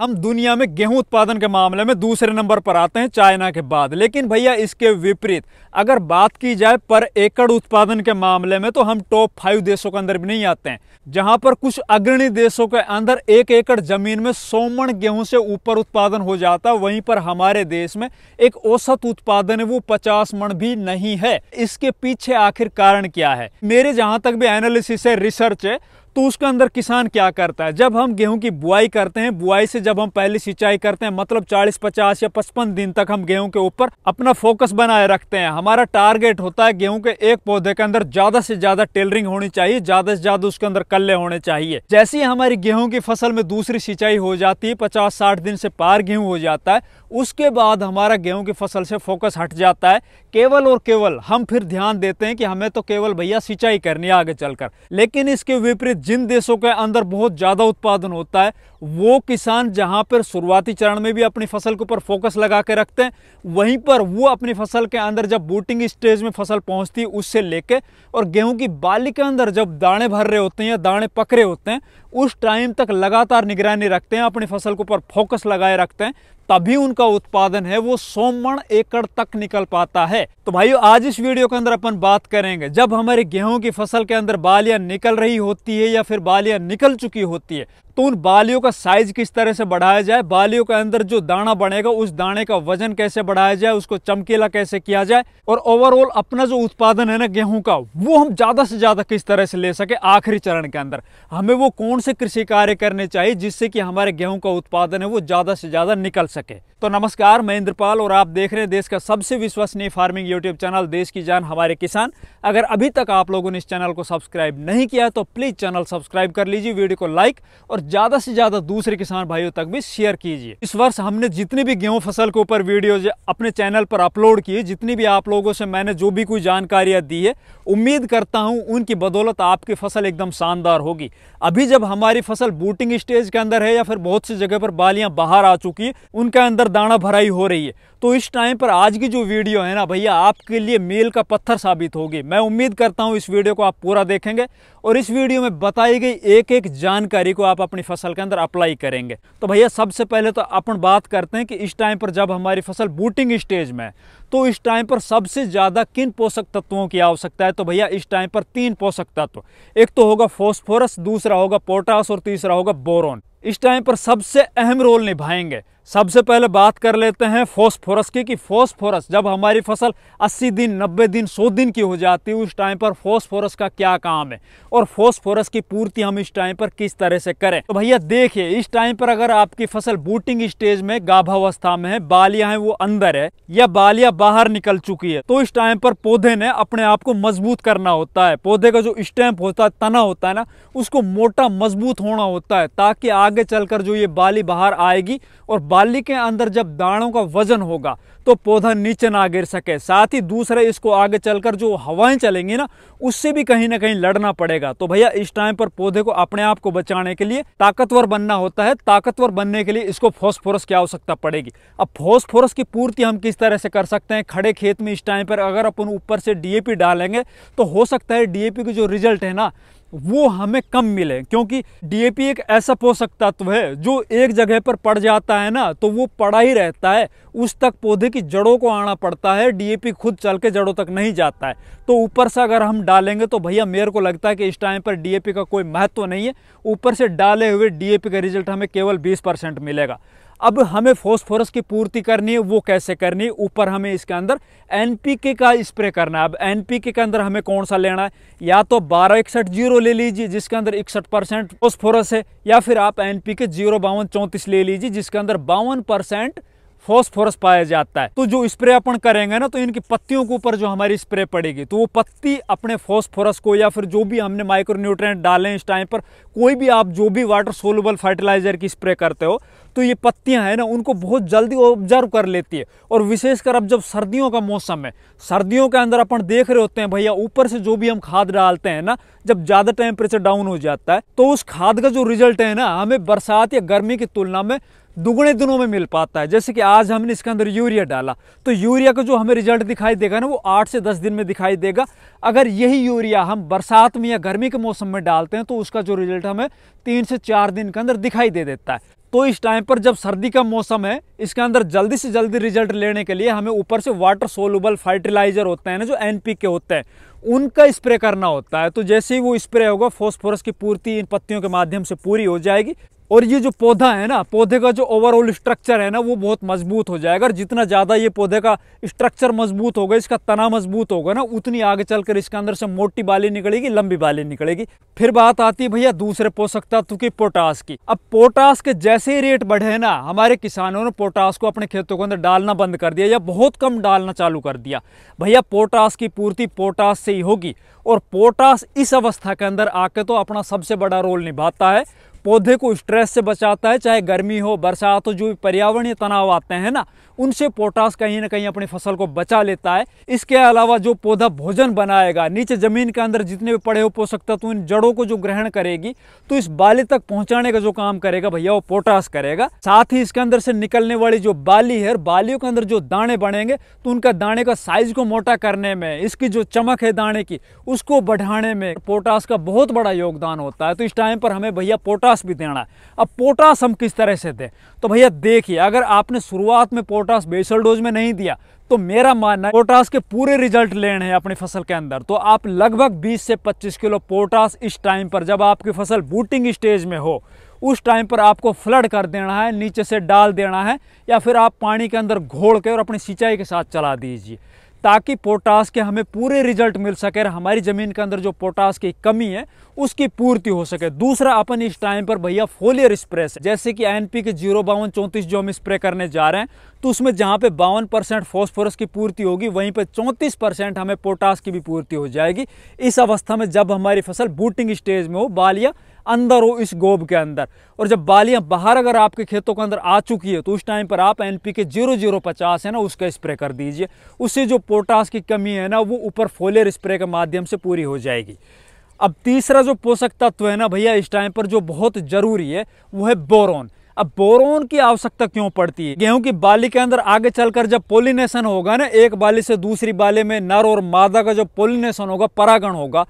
हम दुनिया में गेहूं उत्पादन के मामले में दूसरे नंबर पर आते हैं चाइना के बाद लेकिन भैया इसके विपरीत अगर बात की जाए पर एकड़ उत्पादन के मामले में तो हम टॉप फाइव देशों के अंदर भी नहीं आते हैं जहां पर कुछ अग्रणी देशों के अंदर एक एकड़ जमीन में सोमण गेहूं से ऊपर उत्पादन हो जाता है वहीं पर हमारे देश में एक औसत उत्पादन है वो पचास मण भी नहीं है इसके पीछे आखिर कारण क्या है मेरे जहां तक भी एनालिसिस है रिसर्च है तो उसके अंदर किसान क्या करता है जब हम गेहूं की बुआई करते हैं बुआई से जब हम पहले सिंचाई करते हैं मतलब 40 50 या 55 दिन तक हम गेहूं के ऊपर अपना फोकस बनाए रखते हैं हमारा टारगेट होता है गेहूं के एक पौधे के अंदर ज्यादा से ज्यादा टेलरिंग होनी चाहिए ज्यादा से ज्यादा उसके अंदर कल्ले होने चाहिए जैसे ही हमारी गेहूं की फसल में दूसरी सिंचाई हो जाती है पचास साठ दिन से पार गेहूं हो जाता है उसके बाद हमारा गेहूं की फसल से फोकस हट जाता है केवल और केवल हम फिर ध्यान देते हैं कि हमें तो केवल भैया सिंचाई करनी है आगे चलकर लेकिन इसके विपरीत जिन देशों के अंदर बहुत ज़्यादा उत्पादन होता है वो किसान जहाँ पर शुरुआती चरण में भी अपनी फसल के ऊपर फोकस लगा के रखते हैं वहीं पर वो अपनी फसल के अंदर जब बूटिंग स्टेज में फसल पहुँचती है उससे लेके और गेहूँ की बाली के अंदर जब दाणे भर रहे होते हैं या दाणे पक रहे होते हैं उस टाइम तक लगातार निगरानी रखते हैं अपनी फसल के ऊपर फोकस लगाए रखते हैं तभी उनका उत्पादन है वो सोमण एकड़ तक निकल पाता है तो भाइयों आज इस वीडियो के अंदर अपन बात करेंगे जब हमारे गेहूं की फसल के अंदर बालियां निकल रही होती है या फिर बालियां निकल चुकी होती है तो उन बालियों का साइज किस तरह से बढ़ाया जाए बालियों के अंदर जो दाना बनेगा उस दाने का वजन कैसे बढ़ाया जाए उसको चमकीला कैसे किया जाए और ओवरऑल अपना जो उत्पादन है ना गेहूं का वो हम ज़्यादा से ज़्यादा किस तरह से ले सके आखिरी चरण के अंदर हमें वो कौन से कृषि कार्य करने चाहिए जिससे कि हमारे गेहूं का उत्पादन है वो ज़्यादा से ज़्यादा निकल सके तो नमस्कार मैं इंद्रपाल और आप देख रहे हैं देश का सबसे विश्वसनीय फार्मिंग यूट्यूब चैनल देश की जान हमारे किसान अगर अभी तक आप लोगों ने इस चैनल को सब्सक्राइब नहीं किया तो प्लीज़ चैनल सब्सक्राइब कर लीजिए वीडियो को लाइक और ज़्यादा से ज़्यादा दूसरे किसान भाइयों तक भी शेयर कीजिए इस वर्ष हमने जितनी भी गेहूँ फसल के ऊपर वीडियोज अपने चैनल पर अपलोड किए जितनी भी आप लोगों से मैंने जो भी कोई जानकारियां दी है उम्मीद करता हूँ उनकी बदौलत आपकी फसल एकदम शानदार होगी अभी जब हमारी फसल बूटिंग स्टेज के अंदर है या फिर बहुत सी जगह पर बालियां बाहर आ चुकी है उनके अंदर दाणा भराई हो रही है तो इस टाइम पर आज की जो वीडियो है ना भैया आपके लिए मेल का पत्थर साबित होगी मैं उम्मीद करता हूँ इस वीडियो को आप पूरा देखेंगे और इस वीडियो में बताई गई एक एक जानकारी को आप अपनी फसल के अंदर अप्लाई करेंगे तो भैया सबसे पहले तो अपन बात करते हैं कि इस टाइम पर जब हमारी फसल बूटिंग स्टेज में तो इस टाइम पर सबसे ज़्यादा किन पोषक तत्वों की आवश्यकता है तो भैया इस टाइम पर तीन पोषक तत्व एक तो होगा फॉस्फोरस दूसरा होगा पोटास और तीसरा होगा बोरोन इस टाइम पर सबसे अहम रोल निभाएंगे सबसे पहले बात कर लेते हैं फॉस्फोरस की कि फॉस्फोरस जब हमारी फसल 80 दिन 90 दिन 100 दिन की हो जाती है उस टाइम पर फॉस्फोरस का क्या काम है और फॉस्फोरस की पूर्ति हम इस टाइम पर किस तरह से करें तो भैया देखिए इस टाइम पर अगर आपकी फसल बूटिंग स्टेज में गाभावस्था में है बालियां हैं वो अंदर है या बालियां बाहर निकल चुकी है तो इस टाइम पर पौधे ने अपने आप को मजबूत करना होता है पौधे का जो स्टैम्प होता है तना होता है ना उसको मोटा मजबूत होना होता है ताकि आगे चलकर जो ये बाली बाहर आएगी और बाली के अंदर जब दाणों का वजन होगा तो पौधा नीचे ना गिर सके साथ ही दूसरे इसको आगे चलकर जो हवाएं चलेंगी ना उससे भी कहीं ना कहीं लड़ना पड़ेगा तो भैया इस टाइम पर पौधे को अपने आप को बचाने के लिए ताकतवर बनना होता है ताकतवर बनने के लिए इसको फॉस्फोरस की आवश्यकता पड़ेगी अब फॉस्फोरस की पूर्ति हम किस तरह से कर सकते हैं खड़े खेत में इस टाइम पर अगर अपन ऊपर से डीएपी डालेंगे तो हो सकता है डीएपी की जो रिजल्ट है ना वो हमें कम मिले क्योंकि डीएपी एक ऐसा पोषक तत्व है जो एक जगह पर पड़ जाता है ना तो वो पड़ा ही रहता है उस तक पौधे की जड़ों को आना पड़ता है डीएपी खुद चल के जड़ों तक नहीं जाता है तो ऊपर से अगर हम डालेंगे तो भैया मेरे को लगता है कि इस टाइम पर डीएपी का कोई महत्व नहीं है ऊपर से डाले हुए डीएपी का रिजल्ट हमें केवल बीस मिलेगा अब हमें फॉस्फोरस की पूर्ति करनी है वो कैसे करनी है ऊपर हमें इसके अंदर एनपीके का स्प्रे करना है अब एनपीके के अंदर हमें कौन सा लेना है या तो बारह इकसठ जीरो ले लीजिए जिसके अंदर इकसठ परसेंट फॉस्फोरस है या फिर आप एनपीके जीरो बावन चौंतीस ले लीजिए जिसके अंदर बावन परसेंट फॉस्फोरस पाया जाता है तो जो स्प्रे अपन करेंगे ना तो इनकी पत्तियों के ऊपर जो हमारी स्प्रे पड़ेगी तो वो पत्ती अपने फॉस्फोरस को या फिर जो भी हमने माइक्रोन्यूट्रेंट डाले इस टाइम पर कोई भी आप जो भी वाटर सोलबल फर्टिलाइजर की स्प्रे करते हो तो ये पत्तियां हैं ना उनको बहुत जल्दी ऑब्जर्व कर लेती है और विशेषकर अब जब सर्दियों का मौसम है सर्दियों के अंदर अपन देख रहे होते हैं भैया ऊपर से जो भी हम खाद डालते हैं ना जब ज़्यादा टेम्परेचर डाउन हो जाता है तो उस खाद का जो रिजल्ट है ना हमें बरसात या गर्मी की तुलना में दुगने दिनों में मिल पाता है जैसे कि आज हमने इसके अंदर यूरिया डाला तो यूरिया का जो हमें रिजल्ट दिखाई देगा ना वो आठ से दस दिन में दिखाई देगा अगर यही यूरिया हम बरसात में या गर्मी के मौसम में डालते हैं तो उसका जो रिजल्ट हमें तीन से चार दिन के अंदर दिखाई दे देता है तो इस टाइम पर जब सर्दी का मौसम है इसके अंदर जल्दी से जल्दी रिजल्ट लेने के लिए हमें ऊपर से वाटर सोलूबल फर्टिलाइजर होते हैं ना जो एन के होते हैं उनका स्प्रे करना होता है तो जैसे ही वो स्प्रे होगा फॉस्फोरस की पूर्ति इन पत्तियों के माध्यम से पूरी हो जाएगी और ये जो पौधा है ना पौधे का जो ओवरऑल स्ट्रक्चर है ना वो बहुत मजबूत हो जाएगा और जितना ज़्यादा ये पौधे का स्ट्रक्चर मजबूत होगा इसका तना मजबूत होगा ना उतनी आगे चलकर इसके अंदर से मोटी बाली निकलेगी लंबी बाली निकलेगी फिर बात आती है भैया दूसरे पोषक तत्व की पोटास की अब पोटास के जैसे ही रेट बढ़े ना हमारे किसानों ने पोटास को अपने खेतों के अंदर डालना बंद कर दिया या बहुत कम डालना चालू कर दिया भैया पोटास की पूर्ति पोटास से ही होगी और पोटास इस अवस्था के अंदर आके तो अपना सबसे बड़ा रोल निभाता है पौधे को स्ट्रेस से बचाता है चाहे गर्मी हो बरसात हो जो भी पर्यावरणीय तनाव आते हैं ना उनसे पोटास कहीं ना कहीं अपनी फसल को बचा लेता है इसके अलावा जो पौधा भोजन बनाएगा नीचे ज़मीन के अंदर जितने भी पड़े हो पोषक तत्व इन जड़ों को जो ग्रहण करेगी तो इस बाली तक पहुंचाने का जो काम करेगा भैया वो पोटास करेगा साथ ही इसके अंदर से निकलने वाली जो बाली है बालियों के अंदर जो दाने बनेंगे तो उनका दाने का साइज को मोटा करने में इसकी जो चमक है दाने की उसको बढ़ाने में पोटास का बहुत बड़ा योगदान होता है तो इस टाइम पर हमें भैया पोटास पोटास भी देना है अब पोटास हम किस तरह से दें तो भैया देखिए अगर आपने शुरुआत में पोटास बेसल डोज में नहीं दिया तो मेरा मानना है पोटास के पूरे रिजल्ट लेने हैं अपनी फसल के अंदर तो आप लगभग 20 से 25 किलो पोटास इस टाइम पर जब आपकी फसल बूटिंग स्टेज में हो उस टाइम पर आपको फ्लड कर देना है नीचे से डाल देना है या फिर आप पानी के अंदर घोड़ के और अपनी सिंचाई के साथ चला दीजिए ताकि पोटास के हमें पूरे रिजल्ट मिल सके और हमारी ज़मीन के अंदर जो पोटास की कमी है उसकी पूर्ति हो सके दूसरा अपन इस टाइम पर भैया फोलियर स्प्रे से जैसे कि एन के जीरो बावन चौंतीस जो हम स्प्रे करने जा रहे हैं तो उसमें जहाँ पे बावन परसेंट फॉस्फोरस की पूर्ति होगी वहीं पर चौंतीस परसेंट हमें पोटास की भी पूर्ति हो जाएगी इस अवस्था में जब हमारी फसल बूटिंग स्टेज में हो बाल या अंदर हो इस गोब के अंदर और जब बालियाँ बाहर अगर आपके खेतों के अंदर आ चुकी है तो उस टाइम पर आप N P K zero zero पचास है ना उसका स्प्रे कर दीजिए उससे जो पोटास की कमी है ना वो ऊपर फोलियर स्प्रे के माध्यम से पूरी हो जाएगी अब तीसरा जो पोषक तत्व है ना भैया इस टाइम पर जो बहुत ज़रूरी है वो है बोरोन अब बोरोन की आवश्यकता क्यों पड़ती है गेहूं की बाली के अंदर आगे चलकर जब पोलिनेशन होगा ना एक बाली से दूसरी बाली में नर और मादा का जो पोलिनेशन होगा परागण होगा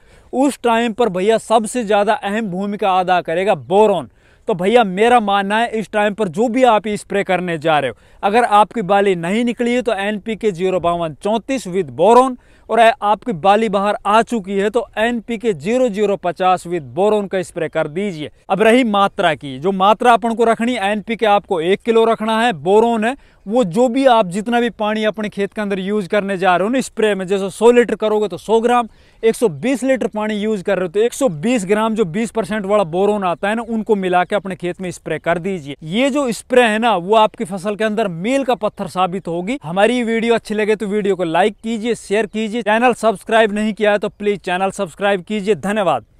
उस टाइम पर भैया सबसे ज़्यादा अहम भूमिका अदा करेगा बोरोन तो भैया मेरा मानना है इस टाइम पर जो भी आप स्प्रे करने जा रहे हो अगर आपकी बाली नहीं निकली है तो एन पी के जीरो बावन चौंतीस विद बोरोन और आपकी बाली बाहर आ चुकी है तो N P K zero zero पचास विद बोरोन का स्प्रे कर दीजिए अब रही मात्रा की जो मात्रा अपन को रखनी एन पी के आपको एक किलो रखना है बोरोन है वो जो भी आप जितना भी पानी अपने खेत के अंदर यूज करने जा रहे हो ना स्प्रे में जैसे 100 लीटर करोगे तो 100 ग्राम 120 लीटर पानी यूज कर रहे हो तो 120 ग्राम जो 20 परसेंट वाला बोरोन आता है ना उनको मिला के अपने खेत में स्प्रे कर दीजिए ये जो स्प्रे है ना वो आपकी फसल के अंदर मील का पत्थर साबित होगी हमारी वीडियो अच्छी लगे तो वीडियो को लाइक कीजिए शेयर कीजिए कीजिए चैनल सब्सक्राइब नहीं किया है तो प्लीज़ चैनल सब्सक्राइब कीजिए धन्यवाद